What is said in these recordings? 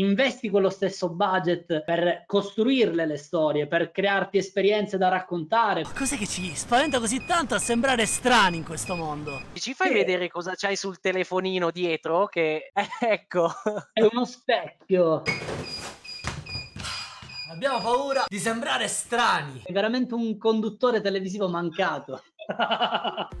investi quello stesso budget per costruirle le storie, per crearti esperienze da raccontare. Ma cos'è che ci spaventa così tanto a sembrare strani in questo mondo? Ci fai sì. vedere cosa c'hai sul telefonino dietro? Che eh, ecco, è uno specchio. Abbiamo paura di sembrare strani. È veramente un conduttore televisivo mancato.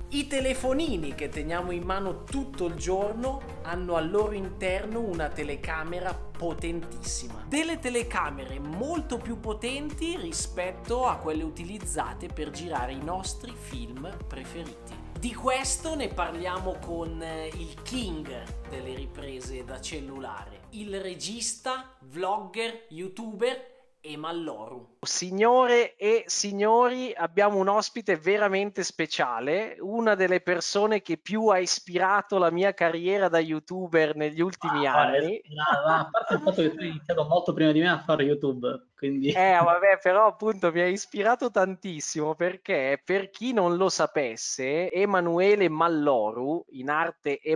I telefonini che teniamo in mano tutto il giorno hanno al loro interno una telecamera potentissima. Delle telecamere molto più potenti rispetto a quelle utilizzate per girare i nostri film preferiti. Di questo ne parliamo con eh, il king delle riprese da cellulare, il regista, vlogger, youtuber e Malloru. Signore e signori, abbiamo un ospite veramente speciale, una delle persone che più ha ispirato la mia carriera da youtuber negli ultimi ah, anni. Brava, a parte il fatto che tu hai iniziato molto prima di me a fare YouTube. Quindi... Eh, vabbè, però appunto mi ha ispirato tantissimo perché per chi non lo sapesse, Emanuele Malloru, in arte E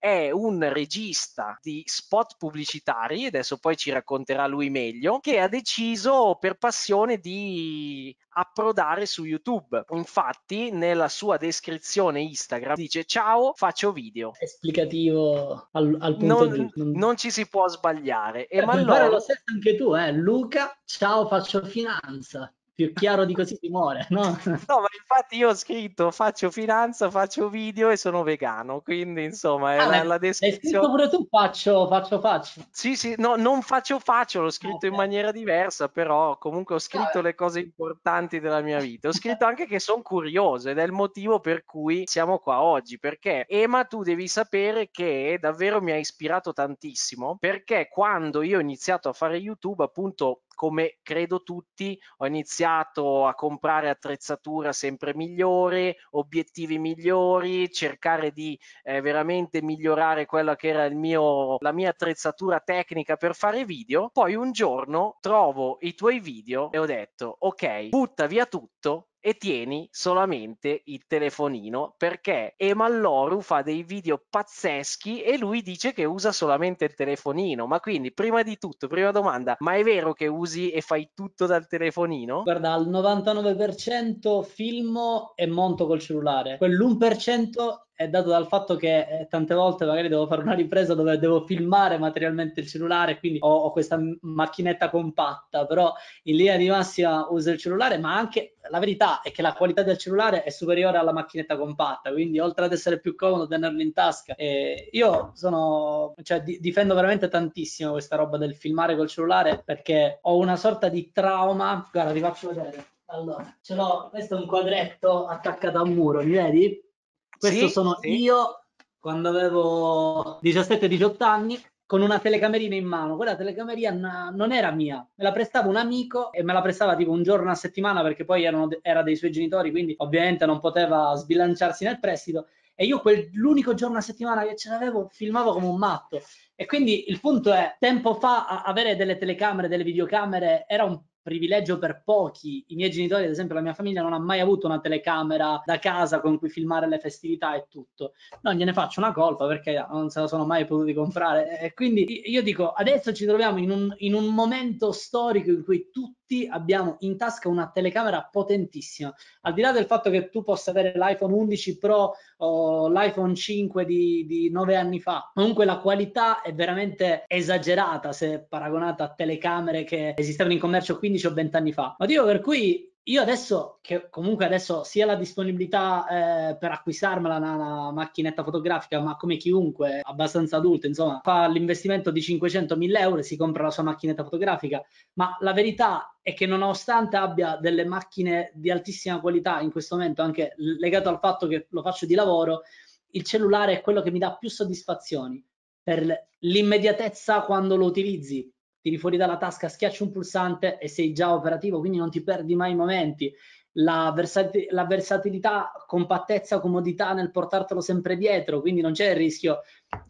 è un regista di spot pubblicitari, adesso poi ci racconterà lui meglio, che ha deciso per passione di approdare su YouTube. Infatti, nella sua descrizione Instagram dice: Ciao, faccio video. Esplicativo al, al punto non, non, ci si può sbagliare. Emanuele... eh, Malloro... lo stesso anche tu, eh, Luca Luca, ciao Faccio Finanza più chiaro di così si muore, no? no, ma infatti io ho scritto faccio finanza, faccio video e sono vegano, quindi insomma ah, la, la descrizione... Hai pure tu faccio, faccio, faccio. Sì, sì, no, non faccio, faccio, l'ho scritto okay. in maniera diversa, però comunque ho scritto ah, le cose importanti della mia vita. Ho scritto anche che sono curioso ed è il motivo per cui siamo qua oggi, perché Ema tu devi sapere che davvero mi ha ispirato tantissimo, perché quando io ho iniziato a fare YouTube, appunto, come credo tutti, ho iniziato iniziato a comprare attrezzatura sempre migliore, obiettivi migliori, cercare di eh, veramente migliorare quella che era il mio, la mia attrezzatura tecnica per fare video. Poi un giorno trovo i tuoi video e ho detto ok, butta via tutto e tieni solamente il telefonino perché Emalloru fa dei video pazzeschi e lui dice che usa solamente il telefonino. Ma quindi, prima di tutto, prima domanda, ma è vero che usi e fai tutto dal telefonino? Guarda, al 99% filmo e monto col cellulare. Quell'1% è dato dal fatto che eh, tante volte magari devo fare una ripresa dove devo filmare materialmente il cellulare, quindi ho, ho questa macchinetta compatta, però in linea di massima uso il cellulare, ma anche la verità è che la qualità del cellulare è superiore alla macchinetta compatta, quindi oltre ad essere più comodo tenerlo in tasca, eh, io sono, cioè, di, difendo veramente tantissimo questa roba del filmare col cellulare perché ho una sorta di trauma, guarda ti faccio vedere. Allora, ce l'ho, questo è un quadretto attaccato a un muro, mi vedi? Questo sì, sono sì. io quando avevo 17-18 anni con una telecamerina in mano. Quella telecamerina non era mia, me la prestava un amico e me la prestava tipo un giorno a settimana perché poi erano, era dei suoi genitori, quindi ovviamente non poteva sbilanciarsi nel prestito. E io quell'unico giorno a settimana che ce l'avevo filmavo come un matto. E quindi il punto è, tempo fa avere delle telecamere, delle videocamere era un privilegio per pochi. I miei genitori, ad esempio la mia famiglia, non ha mai avuto una telecamera da casa con cui filmare le festività e tutto. Non gliene faccio una colpa perché non se la sono mai potuti comprare. E quindi io dico, adesso ci troviamo in un, in un momento storico in cui tutti abbiamo in tasca una telecamera potentissima. Al di là del fatto che tu possa avere l'iPhone 11 Pro o l'iPhone 5 di, di 9 anni fa, comunque la qualità è veramente esagerata se paragonata a telecamere che esistevano in commercio 15 15 o 20 anni fa. Motivo per cui io adesso, che comunque adesso sia la disponibilità eh, per acquistarmela una, una, macchinetta fotografica, ma come chiunque abbastanza adulto, insomma, fa l'investimento di 500 500.000 euro e si compra la sua macchinetta fotografica, ma la verità è che nonostante abbia delle macchine di altissima qualità in questo momento, anche legato al fatto che lo faccio di lavoro, il cellulare è quello che mi dà più soddisfazioni per l'immediatezza quando lo utilizzi, tiri fuori dalla tasca, schiacci un pulsante e sei già operativo, quindi non ti perdi mai i momenti. La, versati la versatilità, compattezza, comodità nel portartelo sempre dietro, quindi non c'è il rischio,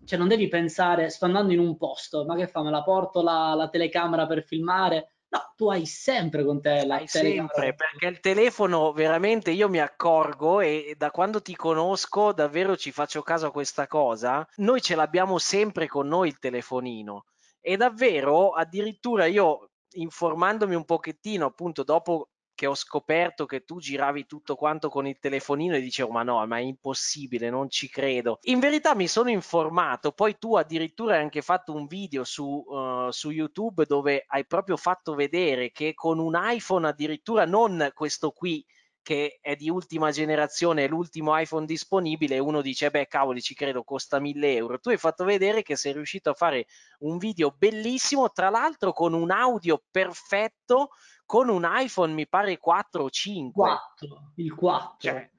cioè non devi pensare sto andando in un posto, ma che fa, me la porto la, la telecamera per filmare? No, tu hai sempre con te la hai telecamera. Sempre, perché il telefono veramente io mi accorgo e da quando ti conosco davvero ci faccio caso a questa cosa, noi ce l'abbiamo sempre con noi il telefonino. E davvero, addirittura io informandomi un pochettino, appunto, dopo che ho scoperto che tu giravi tutto quanto con il telefonino e dicevo ma no, ma è impossibile, non ci credo. In verità mi sono informato, poi tu addirittura hai anche fatto un video su, uh, su YouTube dove hai proprio fatto vedere che con un iPhone addirittura non questo qui che è di ultima generazione, l'ultimo iPhone disponibile, uno dice, beh cavoli, ci credo, costa 1000 euro. Tu hai fatto vedere che sei riuscito a fare un video bellissimo, tra l'altro con un audio perfetto, con un iPhone mi pare 4 o 5. 4, il 4. Cioè,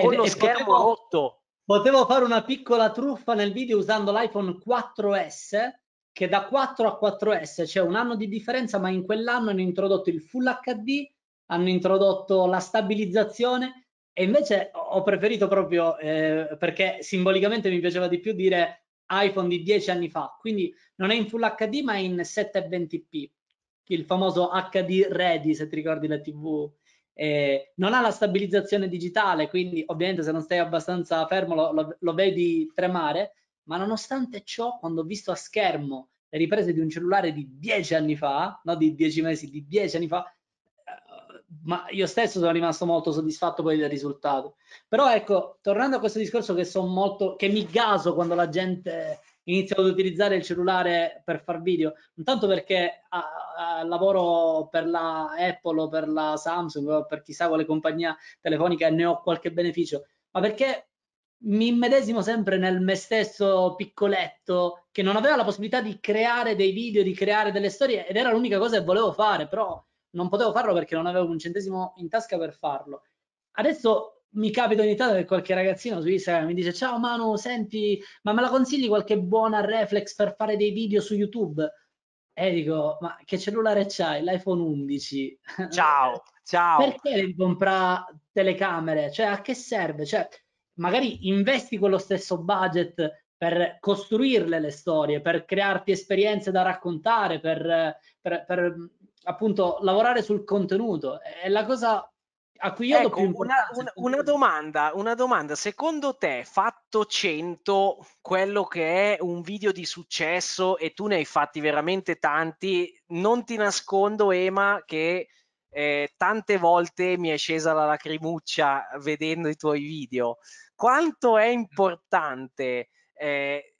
con lo schermo potevo, rotto. Potevo fare una piccola truffa nel video usando l'iPhone 4S, che da 4 a 4S c'è cioè un anno di differenza, ma in quell'anno hanno introdotto il Full HD hanno introdotto la stabilizzazione e invece ho preferito proprio eh, perché simbolicamente mi piaceva di più dire iPhone di dieci anni fa, quindi non è in Full HD ma è in 720p, il famoso HD Ready se ti ricordi la TV. Eh, non ha la stabilizzazione digitale, quindi ovviamente se non stai abbastanza fermo lo, lo, lo vedi tremare, ma nonostante ciò, quando ho visto a schermo le riprese di un cellulare di dieci anni fa, no di dieci mesi, di dieci anni fa, ma io stesso sono rimasto molto soddisfatto poi del risultato. Però ecco, tornando a questo discorso che sono molto, che mi gaso quando la gente inizia ad utilizzare il cellulare per far video, non tanto perché a, a, lavoro per la Apple o per la Samsung o per chissà quale compagnia telefonica e ne ho qualche beneficio, ma perché mi immedesimo sempre nel me stesso piccoletto che non aveva la possibilità di creare dei video, di creare delle storie ed era l'unica cosa che volevo fare, però non potevo farlo perché non avevo un centesimo in tasca per farlo. Adesso mi capita ogni tanto che qualche ragazzino su Instagram mi dice ciao Manu, senti, ma me la consigli qualche buona reflex per fare dei video su YouTube? E dico, ma che cellulare c'hai? L'iPhone 11. Ciao, ciao. Perché devi comprare telecamere? Cioè, a che serve? Cioè, magari investi quello stesso budget per costruirle le storie, per crearti esperienze da raccontare, per, per, per appunto lavorare sul contenuto. È la cosa a cui io ecco, do più una, una, una, domanda, una domanda, secondo te fatto 100 quello che è un video di successo e tu ne hai fatti veramente tanti, non ti nascondo Ema che eh, tante volte mi è scesa la lacrimuccia vedendo i tuoi video. Quanto è importante eh,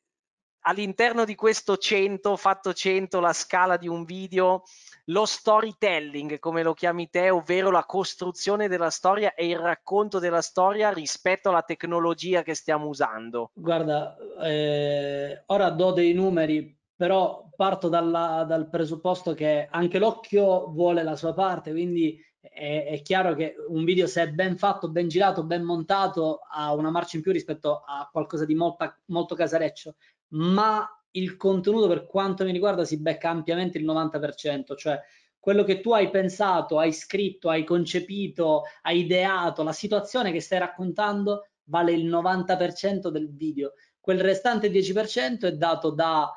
all'interno di questo 100 fatto 100 la scala di un video lo storytelling, come lo chiami te, ovvero la costruzione della storia e il racconto della storia rispetto alla tecnologia che stiamo usando? Guarda, eh, ora do dei numeri, però parto dalla, dal presupposto che anche l'occhio vuole la sua parte, quindi è, è, chiaro che un video se è ben fatto, ben girato, ben montato ha una marcia in più rispetto a qualcosa di molto, molto casareccio, ma il contenuto per quanto mi riguarda si becca ampiamente il 90%, cioè quello che tu hai pensato, hai scritto, hai concepito, hai ideato, la situazione che stai raccontando vale il 90% del video. Quel restante 10% è dato da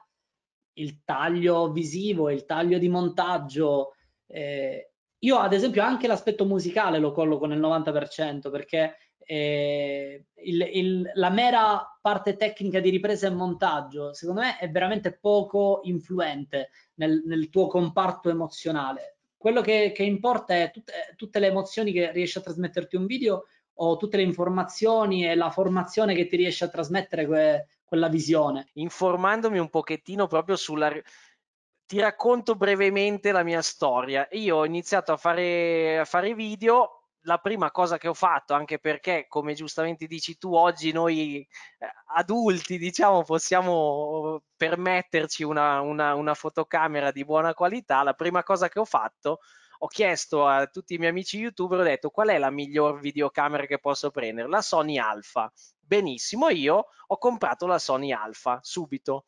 il taglio visivo, il taglio di montaggio. Eh, io ad esempio anche l'aspetto musicale lo colloco nel 90% perché eh, il, il, la mera parte tecnica di ripresa e montaggio, secondo me, è veramente poco influente nel, nel tuo comparto emozionale. Quello che, che importa è tut, tutte le emozioni che riesce a trasmetterti un video o tutte le informazioni e la formazione che ti riesce a trasmettere que, quella visione. Informandomi un pochettino proprio sulla ti racconto brevemente la mia storia. Io ho iniziato a fare, a fare video la prima cosa che ho fatto, anche perché, come giustamente dici tu, oggi noi eh, adulti, diciamo, possiamo oh, permetterci una, una, una fotocamera di buona qualità, la prima cosa che ho fatto, ho chiesto a tutti i miei amici youtuber, ho detto qual è la miglior videocamera che posso prendere? La Sony Alpha. Benissimo, io ho comprato la Sony Alpha subito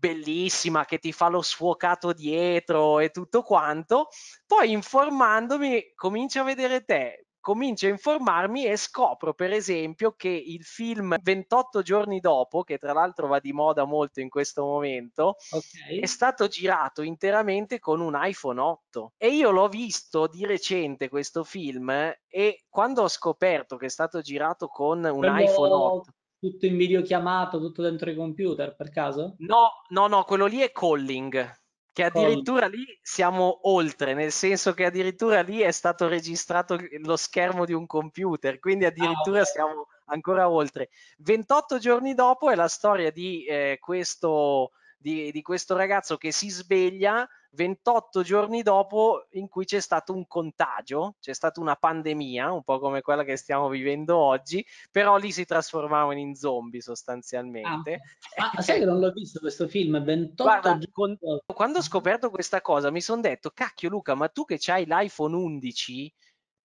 bellissima che ti fa lo sfocato dietro e tutto quanto. Poi informandomi comincio a vedere te, comincio a informarmi e scopro per esempio che il film 28 giorni dopo, che tra l'altro va di moda molto in questo momento, okay. è stato girato interamente con un iPhone 8 e io l'ho visto di recente questo film e quando ho scoperto che è stato girato con un Quello... iPhone 8 tutto in videochiamato, tutto dentro i computer per caso? No, no, no, quello lì è calling, che addirittura calling. lì siamo oltre, nel senso che addirittura lì è stato registrato lo schermo di un computer, quindi ah, addirittura ah, okay. siamo ancora oltre. 28 giorni dopo è la storia di eh, questo di, di questo ragazzo che si sveglia 28 giorni dopo in cui c'è stato un contagio, c'è stata una pandemia, un po' come quella che stiamo vivendo oggi, però lì si trasformavano in zombie sostanzialmente. Ah, ah sai che non l'ho visto questo film, 28 Guarda, con, quando ho scoperto questa cosa mi sono detto, cacchio Luca, ma tu che hai l'iPhone 11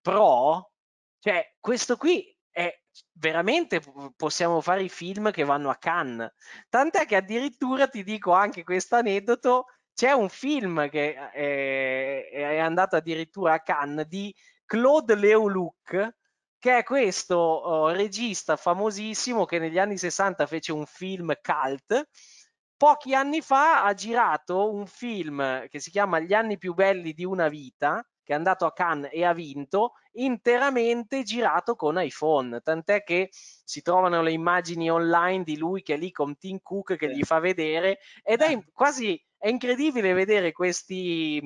Pro, cioè questo qui è veramente possiamo fare i film che vanno a Cannes. Tant'è che addirittura ti dico anche questo aneddoto, c'è un film che eh, è, è andato addirittura a Cannes di Claude Leoluc, che è questo oh, regista famosissimo che negli anni 60 fece un film cult. Pochi anni fa ha girato un film che si chiama Gli anni più belli di una vita, che è andato a Cannes e ha vinto, interamente girato con iPhone, tant'è che si trovano le immagini online di lui che è lì con Tim Cook che gli fa vedere ed è eh. quasi è incredibile vedere questi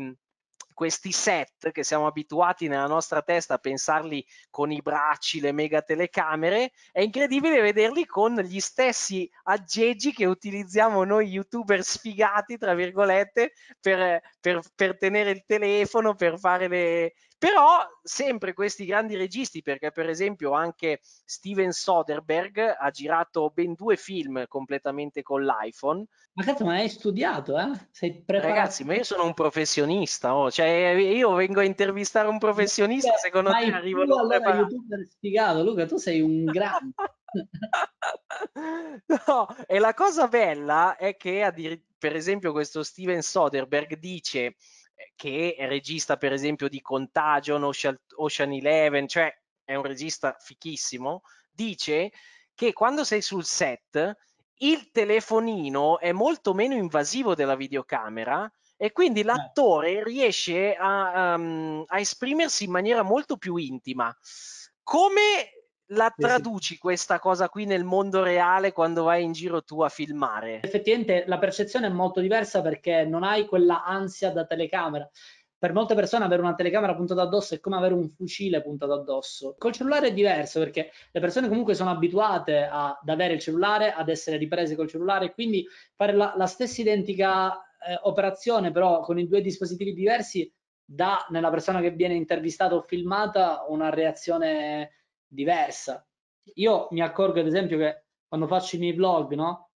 questi set che siamo abituati nella nostra testa a pensarli con i bracci, le mega telecamere, è incredibile vederli con gli stessi aggeggi che utilizziamo noi youtuber sfigati, tra virgolette, per, per, per tenere il telefono, per fare le, però sempre questi grandi registi, perché per esempio anche Steven Soderbergh ha girato ben due film completamente con l'iPhone. Ma cazzo, ma hai studiato, eh? Sei preparato? Ragazzi, ma io sono un professionista, oh. cioè eh, io vengo a intervistare un professionista, secondo ma te arrivo tu, allora preparato. youtuber sfigato, Luca, tu sei un grande. no, e la cosa bella è che per esempio questo Steven Soderbergh dice che è regista per esempio di Contagion, Ocean, Eleven, cioè è un regista fichissimo, dice che quando sei sul set il telefonino è molto meno invasivo della videocamera e quindi eh. l'attore riesce a, um, a esprimersi in maniera molto più intima. Come la traduci questa cosa qui nel mondo reale quando vai in giro tu a filmare? Effettivamente la percezione è molto diversa perché non hai quella ansia da telecamera. Per molte persone avere una telecamera puntata addosso è come avere un fucile puntato addosso. Col cellulare è diverso perché le persone comunque sono abituate a, ad avere il cellulare, ad essere riprese col cellulare, quindi fare la, la stessa identica eh, operazione però con i due dispositivi diversi dà nella persona che viene intervistata o filmata una reazione diversa. Io mi accorgo ad esempio che quando faccio i miei vlog, no?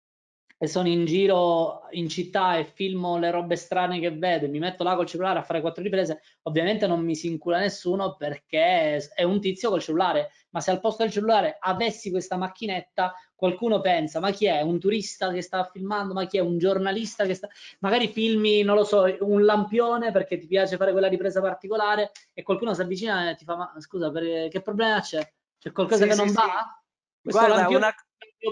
E sono in giro in città e filmo le robe strane che vedo, e mi metto là col cellulare a fare quattro riprese, ovviamente non mi si incula nessuno perché è un tizio col cellulare, ma se al posto del cellulare avessi questa macchinetta, qualcuno pensa, ma chi è? Un turista che sta filmando? Ma chi è? Un giornalista che sta... Magari filmi, non lo so, un lampione perché ti piace fare quella ripresa particolare e qualcuno si avvicina e ti fa, ma scusa, che problema c'è? C'è qualcosa sì, che non sì, va? Questo Guarda, anche una...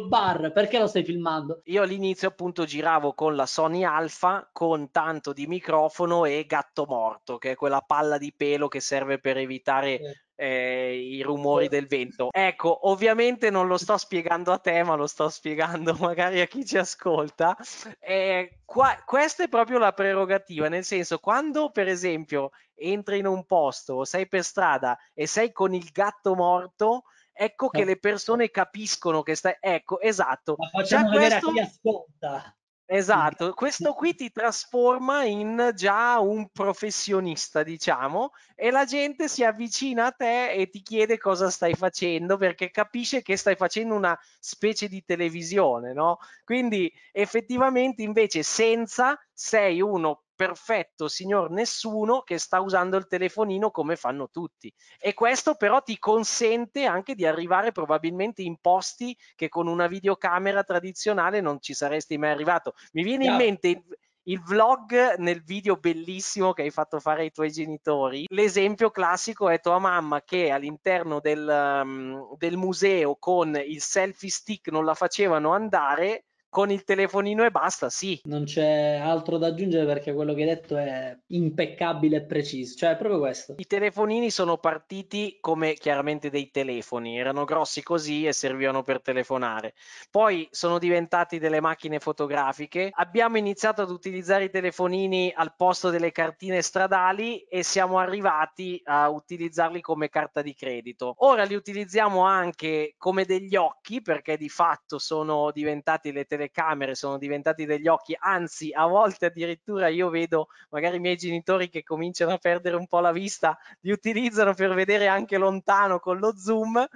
un bar, perché lo stai filmando? Io all'inizio appunto giravo con la Sony Alpha con tanto di microfono e gatto morto, che è quella palla di pelo che serve per evitare Eh, i rumori del vento. Ecco, ovviamente non lo sto spiegando a te, ma lo sto spiegando magari a chi ci ascolta. Eh, qua, questa è proprio la prerogativa, nel senso, quando per esempio entri in un posto o sei per strada e sei con il gatto morto, ecco che eh. le persone capiscono che stai... Ecco, esatto. Già vedere questo... chi ascolta. Esatto, questo qui ti trasforma in già un professionista, diciamo, e la gente si avvicina a te e ti chiede cosa stai facendo perché capisce che stai facendo una specie di televisione, no? Quindi effettivamente invece senza sei uno perfetto signor nessuno che sta usando il telefonino come fanno tutti e questo però ti consente anche di arrivare probabilmente in posti che con una videocamera tradizionale non ci saresti mai arrivato. Mi viene yeah. in mente il, il vlog nel video bellissimo che hai fatto fare ai tuoi genitori. L'esempio classico è tua mamma che all'interno del, um, del museo con il selfie stick non la facevano andare con il telefonino e basta, sì. Non c'è altro da aggiungere perché quello che hai detto è impeccabile e preciso, cioè è proprio questo. I telefonini sono partiti come chiaramente dei telefoni, erano grossi così e servivano per telefonare. Poi sono diventati delle macchine fotografiche, abbiamo iniziato ad utilizzare i telefonini al posto delle cartine stradali e siamo arrivati a utilizzarli come carta di credito. Ora li utilizziamo anche come degli occhi perché di fatto sono diventati le telefonine telecamere sono diventati degli occhi, anzi a volte addirittura io vedo magari i miei genitori che cominciano a perdere un po' la vista, li utilizzano per vedere anche lontano con lo zoom. Eh,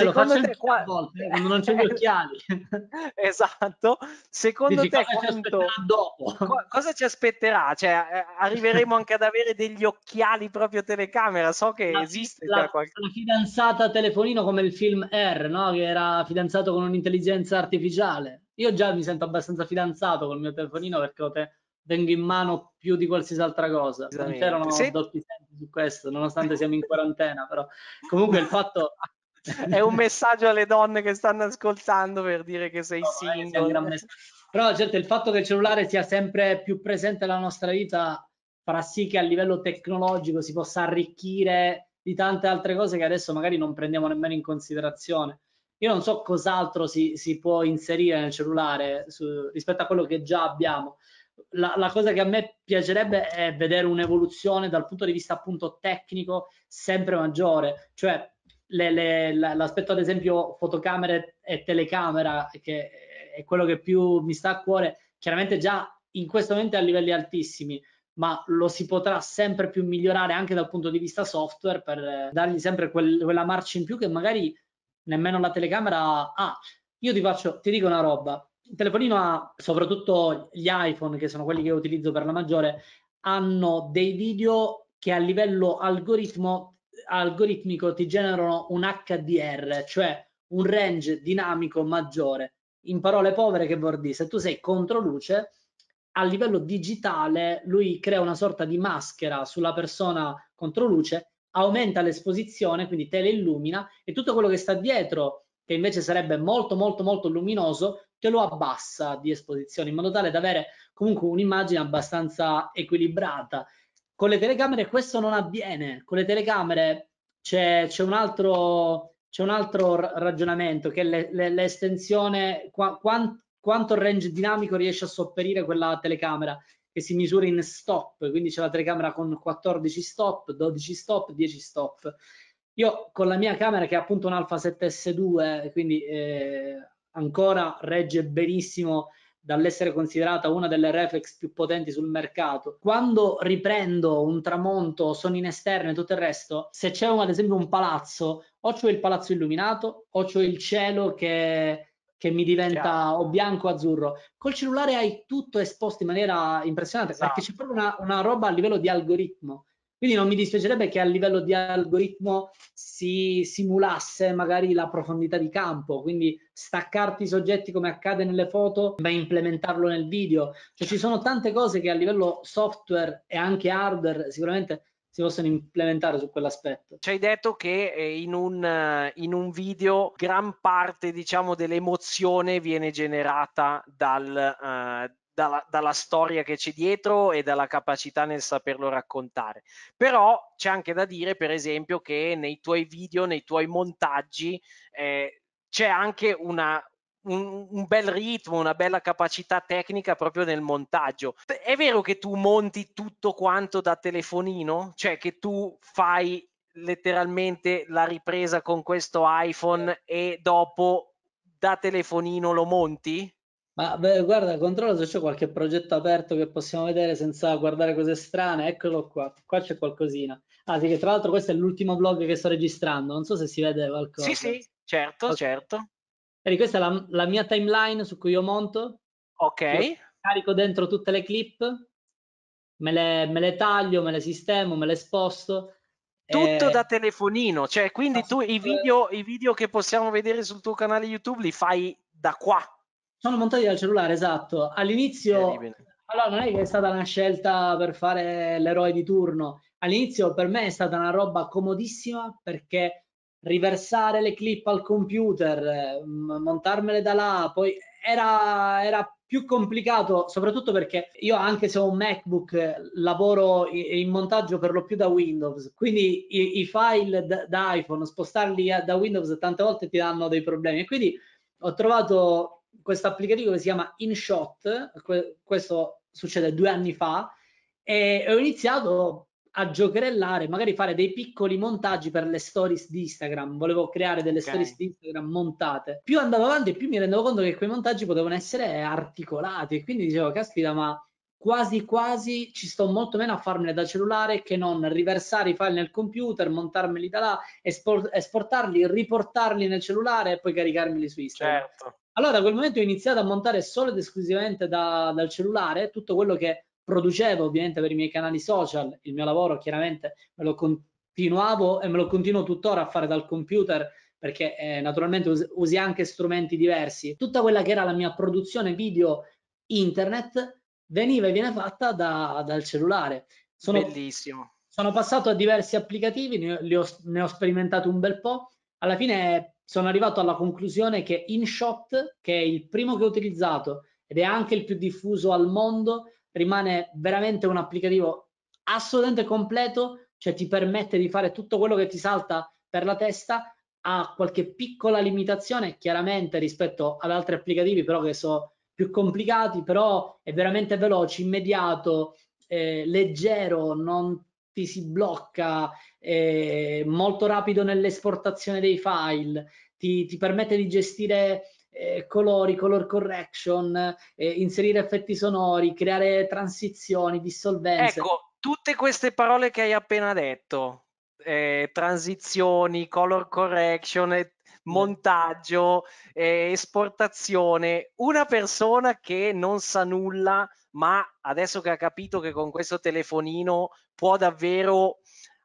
Secondo eh, te qua... volte, eh, quando non c'è gli occhiali. esatto. Secondo Dici, te cosa quanto... ci dopo? cosa ci aspetterà? Cioè, eh, arriveremo anche ad avere degli occhiali proprio telecamera? So che la, esiste la, qualche... la fidanzata telefonino come il film R, no? che era fidanzato con un'intelligenza artificiale. Io già mi sento abbastanza fidanzato col mio telefonino perché ho te tengo in mano più di qualsiasi altra cosa. non ho sì. doppi sensi su questo, nonostante siamo in quarantena, però comunque il fatto... è un messaggio alle donne che stanno ascoltando per dire che sei no, single. Eh, però certo il fatto che il cellulare sia sempre più presente nella nostra vita farà sì che a livello tecnologico si possa arricchire di tante altre cose che adesso magari non prendiamo nemmeno in considerazione. Io non so cos'altro si, si, può inserire nel cellulare su, rispetto a quello che già abbiamo. La, la, cosa che a me piacerebbe è vedere un'evoluzione dal punto di vista appunto tecnico sempre maggiore, cioè l'aspetto ad esempio fotocamere e telecamera che è quello che più mi sta a cuore, chiaramente già in questo momento è a livelli altissimi, ma lo si potrà sempre più migliorare anche dal punto di vista software per eh, dargli sempre quel, quella marcia in più che magari nemmeno la telecamera ha. Ah, io ti faccio, ti dico una roba, il telefonino ha, soprattutto gli iPhone, che sono quelli che utilizzo per la maggiore, hanno dei video che a livello algoritmico ti generano un HDR, cioè un range dinamico maggiore. In parole povere che vuol dire? Se tu sei contro luce, a livello digitale lui crea una sorta di maschera sulla persona contro luce aumenta l'esposizione, quindi te le illumina e tutto quello che sta dietro, che invece sarebbe molto molto molto luminoso, te lo abbassa di esposizione in modo tale da avere comunque un'immagine abbastanza equilibrata. Con le telecamere questo non avviene, con le telecamere c'è, un, un altro, ragionamento che l'estensione, le, le qua, quant, quanto range dinamico riesce a sopperire quella telecamera che si misura in stop, quindi c'è la telecamera con 14 stop, 12 stop, 10 stop. Io con la mia camera che è appunto un Alfa 7S2, quindi eh, ancora regge benissimo dall'essere considerata una delle reflex più potenti sul mercato. Quando riprendo un tramonto, sono in esterno e tutto il resto, se c'è un, ad esempio un palazzo, o c'è il palazzo illuminato, o c'è il cielo che che mi diventa Chiaro. o bianco o azzurro. Col cellulare hai tutto esposto in maniera impressionante, esatto. perché c'è proprio una, una roba a livello di algoritmo. Quindi non mi dispiacerebbe che a livello di algoritmo si simulasse magari la profondità di campo, quindi staccarti i soggetti come accade nelle foto, ma implementarlo nel video. Cioè ci sono tante cose che a livello software e anche hardware sicuramente si possono implementare su quell'aspetto. Ci hai detto che eh, in un, eh, in un video gran parte diciamo, dell'emozione viene generata dal, uh, dalla, dalla, storia che c'è dietro e dalla capacità nel saperlo raccontare. Però c'è anche da dire, per esempio, che nei tuoi video, nei tuoi montaggi, eh, c'è anche una, un, un, bel ritmo, una bella capacità tecnica proprio nel montaggio. È vero che tu monti tutto quanto da telefonino? Cioè che tu fai letteralmente la ripresa con questo iPhone e dopo da telefonino lo monti? Ma beh, guarda, controllo se c'è qualche progetto aperto che possiamo vedere senza guardare cose strane. Eccolo qua, qua c'è qualcosina. Ah, sì, che tra l'altro questo è l'ultimo blog che sto registrando, non so se si vede qualcosa. Sì, sì, certo, okay. certo. Quindi questa è la, la, mia timeline su cui io monto. Ok. Io carico dentro tutte le clip, me le, me le, taglio, me le sistemo, me le sposto. Eh, Tutto e... da telefonino, cioè quindi tu i video, i video che possiamo vedere sul tuo canale YouTube li fai da qua. Sono montati dal cellulare, esatto. All'inizio, allora non è che è stata una scelta per fare l'eroe di turno. All'inizio per me è stata una roba comodissima perché riversare le clip al computer, montarmele da là, poi era, era, più complicato, soprattutto perché io anche se ho un MacBook lavoro in montaggio per lo più da Windows, quindi i, i file da, da, iPhone, spostarli eh, da Windows tante volte ti danno dei problemi quindi ho trovato questo applicativo che si chiama InShot, questo succede due anni fa, e ho iniziato a giocherellare, magari fare dei piccoli montaggi per le stories di Instagram. Volevo creare delle okay. stories di Instagram montate. Più andavo avanti, più mi rendevo conto che quei montaggi potevano essere articolati. quindi dicevo, caspita, ma quasi quasi ci sto molto meno a farmene da cellulare che non riversare i file nel computer, montarmeli da là, espor- esportarli, riportarli nel cellulare e poi caricarmeli su Instagram. Certo. Allora da quel momento ho iniziato a montare solo ed esclusivamente da, dal cellulare tutto quello che producevo ovviamente per i miei canali social, il mio lavoro chiaramente me lo continuavo e me lo continuo tuttora a fare dal computer perché eh, naturalmente us usi anche strumenti diversi. Tutta quella che era la mia produzione video internet veniva e viene fatta da, dal cellulare. Sono, Bellissimo. Sono passato a diversi applicativi, ne ho, ne ho sperimentato un bel po'. Alla fine sono arrivato alla conclusione che InShot, che è il primo che ho utilizzato ed è anche il più diffuso al mondo, rimane veramente un applicativo assolutamente completo, cioè ti permette di fare tutto quello che ti salta per la testa, ha qualche piccola limitazione chiaramente rispetto ad altri applicativi però che sono più complicati, però è veramente veloce, immediato, eh, leggero, non ti si blocca, eh, molto rapido nell'esportazione dei file, ti, ti permette di gestire eh, colori, color correction, eh, inserire effetti sonori, creare transizioni, dissolvenze. Ecco, tutte queste parole che hai appena detto, eh, transizioni, color correction, eh, mm. montaggio, eh, esportazione, una persona che non sa nulla, ma adesso che ha capito che con questo telefonino può davvero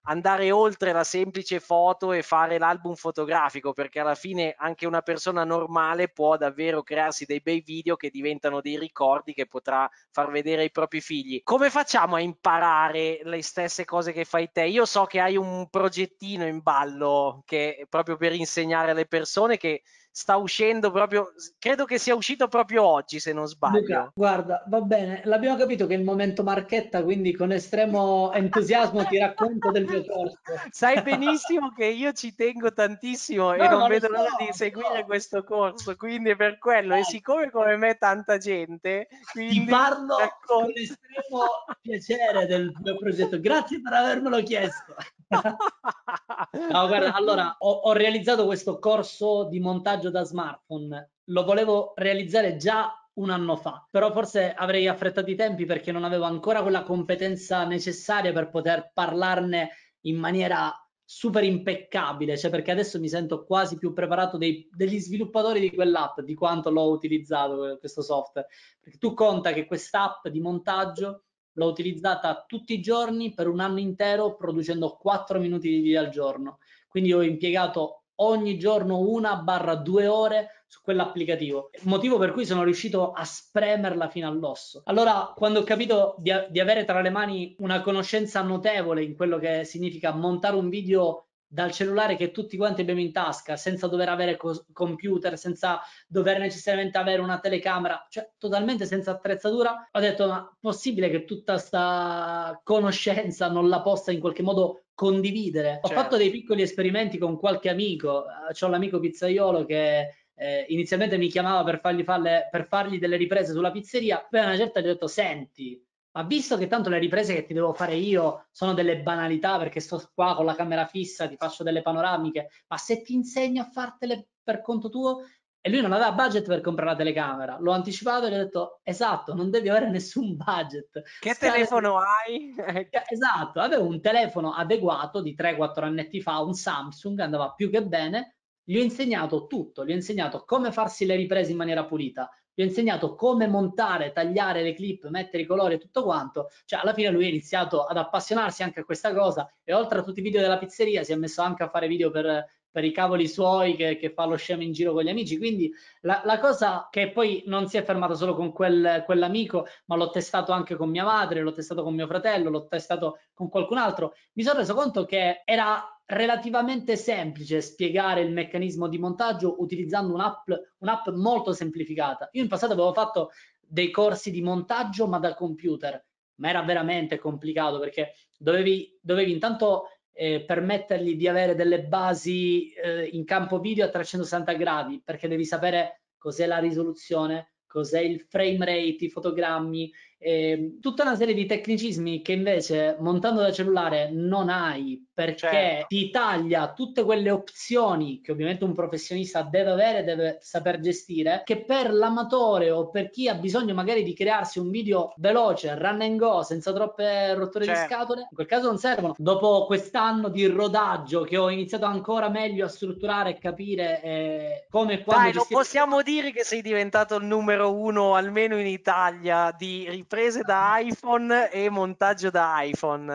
andare oltre la semplice foto e fare l'album fotografico, perché alla fine anche una persona normale può davvero crearsi dei bei video che diventano dei ricordi che potrà far vedere ai propri figli. Come facciamo a imparare le stesse cose che fai te? Io so che hai un progettino in ballo che proprio per insegnare alle persone che sta uscendo proprio, credo che sia uscito proprio oggi se non sbaglio. Luca, guarda, va bene, l'abbiamo capito che è il momento marchetta, quindi con estremo entusiasmo ti racconto del mio corso. Sai benissimo che io ci tengo tantissimo no, e non vedo l'ora di seguire no. questo corso, quindi per quello, e siccome come me tanta gente, quindi... Ti parlo racconto... con estremo piacere del mio progetto, grazie per avermelo chiesto. no, guarda, allora, ho, ho realizzato questo corso di montaggio viaggio da smartphone lo volevo realizzare già un anno fa, però forse avrei affrettato i tempi perché non avevo ancora quella competenza necessaria per poter parlarne in maniera super impeccabile, cioè perché adesso mi sento quasi più preparato dei, degli sviluppatori di quell'app, di quanto l'ho utilizzato eh, questo software. Perché tu conta che quest'app di montaggio l'ho utilizzata tutti i giorni per un anno intero producendo 4 minuti di video al giorno. Quindi ho impiegato ogni giorno una barra due ore su quell'applicativo, motivo per cui sono riuscito a spremerla fino all'osso. Allora, quando ho capito di, di avere tra le mani una conoscenza notevole in quello che significa montare un video dal cellulare che tutti quanti abbiamo in tasca, senza dover avere computer, senza dover necessariamente avere una telecamera, cioè totalmente senza attrezzatura, ho detto ma possibile che tutta questa conoscenza non la possa in qualche modo condividere? Certo. Ho fatto dei piccoli esperimenti con qualche amico, eh, c'ho l'amico pizzaiolo che eh, inizialmente mi chiamava per fargli, farle, per fargli, delle riprese sulla pizzeria, poi a una certa gli ho detto senti, ma visto che tanto le riprese che ti devo fare io sono delle banalità perché sto qua con la camera fissa, ti faccio delle panoramiche, ma se ti insegno a fartele per conto tuo e lui non aveva budget per comprare la telecamera, l'ho anticipato e gli ho detto esatto, non devi avere nessun budget. Che Scale... telefono hai? Eh, esatto, avevo un telefono adeguato di 3-4 anni fa, un Samsung, andava più che bene, gli ho insegnato tutto, gli ho insegnato come farsi le riprese in maniera pulita, gli ho insegnato come montare, tagliare le clip, mettere i colori e tutto quanto, cioè alla fine lui ha iniziato ad appassionarsi anche a questa cosa e oltre a tutti i video della pizzeria si è messo anche a fare video per, per i cavoli suoi che, che, fa lo scemo in giro con gli amici, quindi la, la cosa che poi non si è fermata solo con quel, quell'amico, ma l'ho testato anche con mia madre, l'ho testato con mio fratello, l'ho testato con qualcun altro, mi sono reso conto che era relativamente semplice spiegare il meccanismo di montaggio utilizzando un'app, un'app molto semplificata. Io in passato avevo fatto dei corsi di montaggio ma da computer, ma era veramente complicato perché dovevi, dovevi intanto eh, permettergli di avere delle basi eh, in campo video a 360 gradi perché devi sapere cos'è la risoluzione, cos'è il frame rate, i fotogrammi, eh, tutta una serie di tecnicismi che invece montando da cellulare non hai perché certo. ti taglia tutte quelle opzioni che ovviamente un professionista deve avere, deve saper gestire, che per l'amatore o per chi ha bisogno magari di crearsi un video veloce, run and go, senza troppe rotture certo. di scatole, in quel caso non servono. Dopo quest'anno di rodaggio che ho iniziato ancora meglio a strutturare e capire eh, come e quando... Dai, gestire... possiamo dire che sei diventato il numero uno, almeno in Italia, di riprendere prese da iPhone e montaggio da iPhone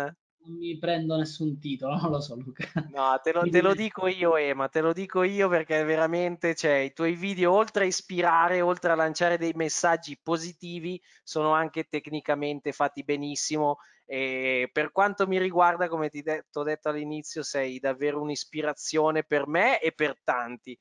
non mi prendo nessun titolo, non lo so Luca. No, te lo, te lo dico io Ema, te lo dico io perché veramente cioè, i tuoi video oltre a ispirare, oltre a lanciare dei messaggi positivi, sono anche tecnicamente fatti benissimo e per quanto mi riguarda, come ti ho detto all'inizio, sei davvero un'ispirazione per me e per tanti.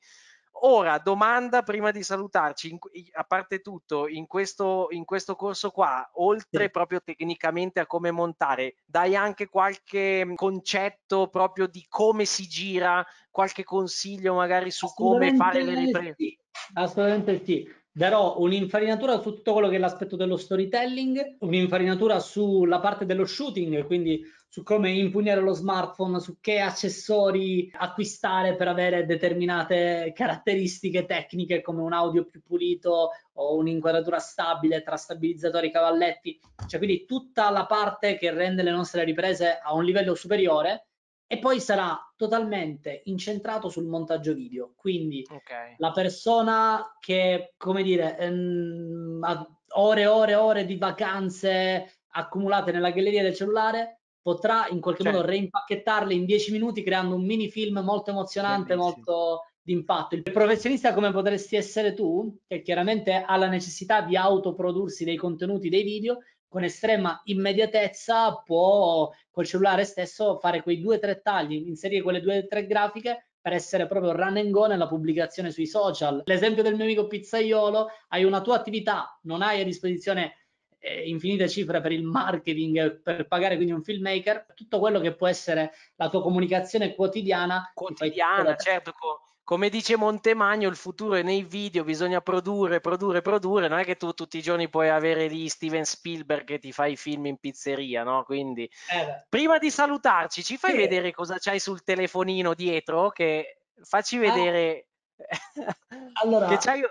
Ora, domanda prima di salutarci, in, a parte tutto, in questo, in questo corso qua, oltre sì. proprio tecnicamente a come montare, dai anche qualche concetto proprio di come si gira, qualche consiglio magari su come fare le riprese? Sì. assolutamente sì darò un'infarinatura su tutto quello che è l'aspetto dello storytelling, un'infarinatura sulla parte dello shooting, quindi su come impugnare lo smartphone, su che accessori acquistare per avere determinate caratteristiche tecniche come un audio più pulito o un'inquadratura stabile tra stabilizzatori e cavalletti, cioè quindi tutta la parte che rende le nostre riprese a un livello superiore e poi sarà totalmente incentrato sul montaggio video. Quindi okay. la persona che, come dire, ehm, ha ore e ore e ore di vacanze accumulate nella galleria del cellulare potrà in qualche cioè. modo reimpacchettarle in dieci minuti creando un mini film molto emozionante, Bellissimo. molto d'impatto. Il professionista come potresti essere tu, che chiaramente ha la necessità di autoprodursi dei contenuti dei video, con estrema immediatezza può col cellulare stesso fare quei due o tre tagli, inserire quelle due o tre grafiche per essere proprio run and go nella pubblicazione sui social. L'esempio del mio amico pizzaiolo, hai una tua attività, non hai a disposizione eh, infinite cifre per il marketing, per pagare quindi un filmmaker, tutto quello che può essere la tua comunicazione quotidiana. Quotidiana, certo, con, come dice Montemagno, il futuro è nei video, bisogna produrre, produrre, produrre, non è che tu tutti i giorni puoi avere lì Steven Spielberg che ti fa i film in pizzeria, no? Quindi, eh prima di salutarci, ci fai sì. vedere cosa c'hai sul telefonino dietro? Che facci ah. vedere... Ah. Allora, che c'hai...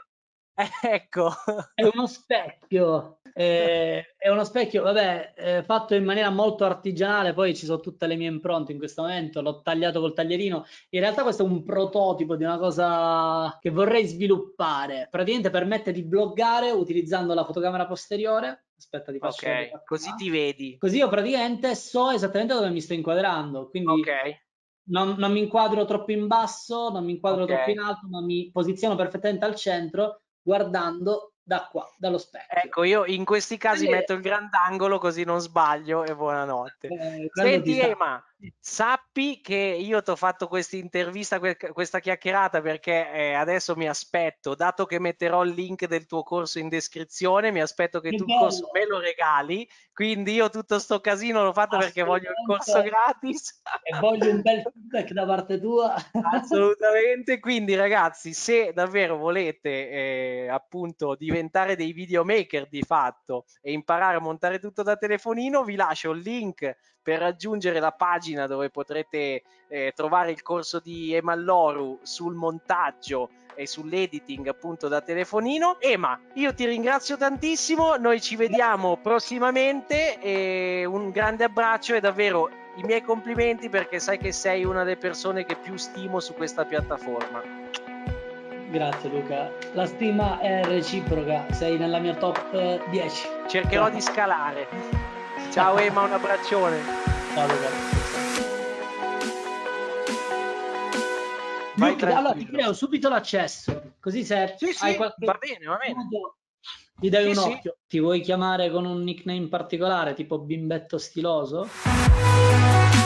ecco. È uno specchio eh, è uno specchio, vabbè, eh, fatto in maniera molto artigianale, poi ci sono tutte le mie impronte in questo momento, l'ho tagliato col taglierino. In realtà questo è un prototipo di una cosa che vorrei sviluppare. Praticamente permette di bloggare utilizzando la fotocamera posteriore aspetta ti faccio ok così ti vedi così io praticamente so esattamente dove mi sto inquadrando quindi okay. non, non, mi inquadro troppo in basso non mi inquadro okay. troppo in alto ma mi posiziono perfettamente al centro guardando da qua, dallo specchio. Ecco, io in questi casi e... metto il grandangolo così non sbaglio e buonanotte. Eh, Senti Ema, sappi che io ti ho fatto questa intervista, questa chiacchierata perché eh, adesso mi aspetto, dato che metterò il link del tuo corso in descrizione, mi aspetto che, che tu il corso me lo regali, quindi io tutto sto casino l'ho fatto perché voglio il corso gratis. E voglio un bel feedback da parte tua. Assolutamente, quindi ragazzi, se davvero volete eh, appunto diventare dei videomaker di fatto e imparare a montare tutto da telefonino, vi lascio il link per raggiungere la pagina pagina dove potrete eh, trovare il corso di Ema Emalloru sul montaggio e sull'editing appunto da telefonino. Ema, io ti ringrazio tantissimo, noi ci vediamo prossimamente e un grande abbraccio e davvero i miei complimenti perché sai che sei una delle persone che più stimo su questa piattaforma. Grazie Luca, la stima è reciproca, sei nella mia top 10. Eh, Cercherò di scalare. Ciao Ema, un abbraccione. Ciao Luca. Vai che, allora ti creo subito l'accesso, così se sì, sì, qualche... va bene, va bene. Ti dai sì, un occhio. Ti vuoi chiamare con un nickname particolare, tipo bimbetto stiloso?